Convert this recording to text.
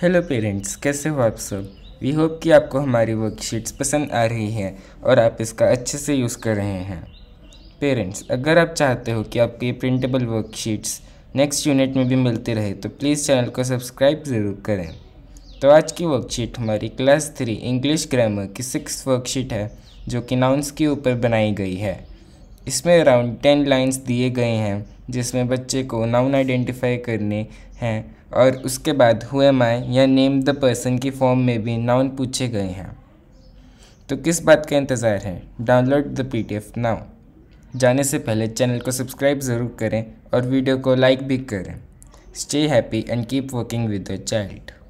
hello parents कैसे हो आप सब वी होप कि आपको हमारी वर्कशीट्स पसंद आ रही हैं और आप इसका अच्छे से यूज़ कर रहे हैं पेरेंट्स अगर आप चाहते हो कि आपके प्रिंटेबल वर्कशीट्स नेक्स्ट यूनिट में भी मिलती रहे तो प्लीज़ चैनल को सब्सक्राइब ज़रूर करें तो आज की वर्कशीट हमारी क्लास थ्री इंग्लिश ग्रामर की सिक्स वर्कशीट है जो कि नाउंस के ऊपर बनाई गई है इसमें अराउंड टेन लाइन्स दिए गए हैं जिसमें बच्चे को नाउन आइडेंटिफाई करने हैं और उसके बाद हुए माए या नेम द पर्सन की फॉर्म में भी नाउन पूछे गए हैं तो किस बात का इंतज़ार है download the P D F now जाने से पहले चैनल को सब्सक्राइब ज़रूर करें और वीडियो को लाइक भी करें stay happy and keep working with the child